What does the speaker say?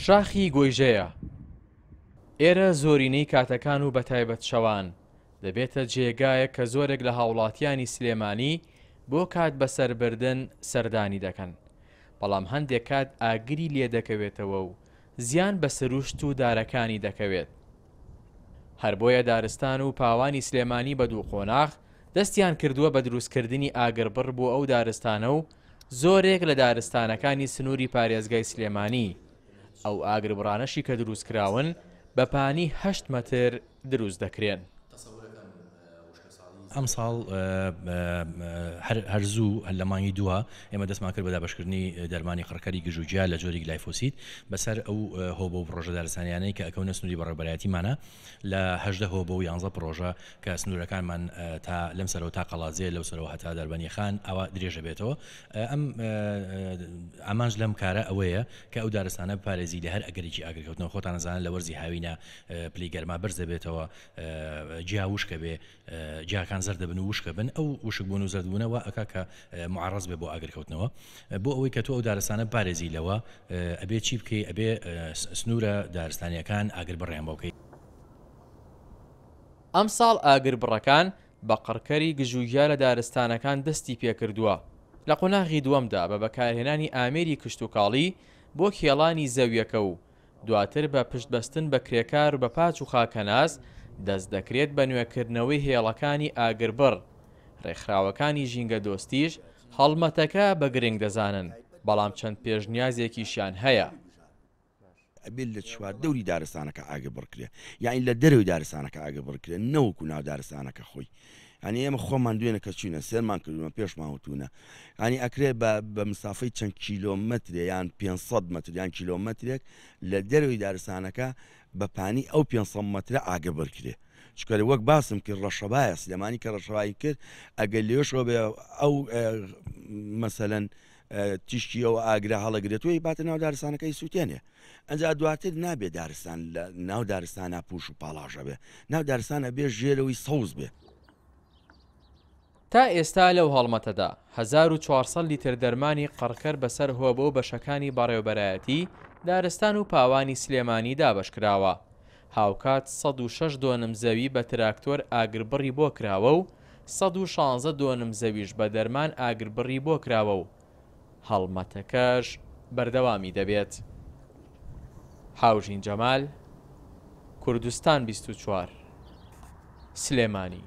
شاخی گۆیژەیە ئێرە زۆرینەی کاتەکان و بەتایبەت شەوان دەبێتە جێگایە کە زۆرێک لە هاوڵاتیانی سلێمانی بۆ کات بەسەربردن سەردانی دەکەن بەڵام هەندێک کات ئاگری لێ دەکەوێتەوە و زیان بە سروشت و دارەکانی دەکەوێت هەر بۆیە دارستان و پاوانی سلێمانی بە دوو خۆناغ دەستیان کردووە بە دروستکردنی ئاگربڕ بۆ ئەو دارستانە و زۆرێک لە دارستانەکانی سنووری پارێزگای سلێمانی ئەو ئاگربڕانەشی کە دروست کراون بە پانی 8 مەتر دروست دەکرێن. ئەم ساڵ هەرزوو هەلەمانی دووە ئێمە دەستمان کرد بە دابشکردنی دەرمانی قڕکاری گژوجیا لە جۆری لایفۆسیت بەسەر ئەو هۆبە و ڕۆژەدارسانیانەی کە ئەکەونە سنووری بەڕێبەتیمانە لەهدە هۆبە و 11 پرۆژە کە سنوورەکانمان تا لەم سەرەوە تا قەڵازێ لەو سەرەوە هەتا دەربەنی خان ئەوە درێژە بێتەوە ئەم ئامانج لەم کارە ئەوەیە کە ئەو دارستانە پارێزی لە هەر ئەگەرێکی ئاگرکەوتنەوە خۆتان نزانان لە وەرزی هاوینە پلیگەرما بەرزە بێتەوە جیاوشکە بێ جیاکان زەر دەبن و وشکە بن ئەو وشکبوون و زەردبوونەوە ئەکا کە معڕز بێ بۆ ئاگرکەوتنەوە بۆ ئەوەی کە تۆ ئەو دارستانە پارێزی لەوە ئەبێ چی بکەی ئەبێ سنوورە دارستانیەکان ئاگر بڕێن بۆکەی ئەم ساڵ ئاگر بڕەکان بە قڕکەری گژوگیا لە دارستانەکان دەستی پێکردووە لە قۆناغی دووەمدا بە بەکارهێنانی ئامێری کشت و کاڵی بۆ کێڵانی زەویەکە و دواتر بە پشتبەستن بە کرێکار و بە پاچ و خاکەناز و دەست دەکرێت بە نوێکردنەوەی هێڵەکانی ئاگربڕ ڕێکخراوەکانی ژینگە دۆستیش هەڵمەتەکە بە گرنگ دەزانن بەڵام چەند پێشنیازێکیشان هەیە. ئەبێت لە چوار دەوری دارستانەکە ئاگە بڕکرێ یاین لە دەرەوەی دارستانەکە ئاگە بڕکرێن نەوەکو ناو دارستانەکە خۆی ئەنی ئێمە خۆمان دوێنە کە چینە سێمان کردومە پێشماوتونە ئەنی ئەکرێ بە مسافەی چەند کیلۆمەترێ یان 500 متریان کیلۆمەترێک لە دەروی دارستانەکە بە پانی ئەو 500 مترە ئاگەبەر کرێ. چکەلی وەک باسم کرد ڕەشەبایە سلێمانی کە ڕەشەوایی کرد ئەگەر لێشەوە بێ ئەو مەسەن تیشتی ئەوە ئاگرا هەڵەگرێت وی باتە ناو دارستانەکەی سووتێنێ ئەجا دواتر نابێ دارستان ناو دارستانە پوش و پاڵاژە بێ ناو دارستانە بێ ژێرەوەی سەوز بێ تا ئێستا لەو هەڵمەتەدا 1400 لیتر دەرمانی قڕکەر بەسەر هۆبە و بەشەکانی بەڕێوبەرایەتی دارستان و پاوانی سلێمانی دابشکراوە هاوکات 106 دۆنم زەوی بە تراکتۆر ئاگربڕی بۆ کراوە و 16 دۆنم زەویش بە دەرمان ئاگربڕی بۆ کراوە و هەڵمەتەکەش بەردەوامی دەبێت هاوژین جەمال کوردستان 24 سلێمانی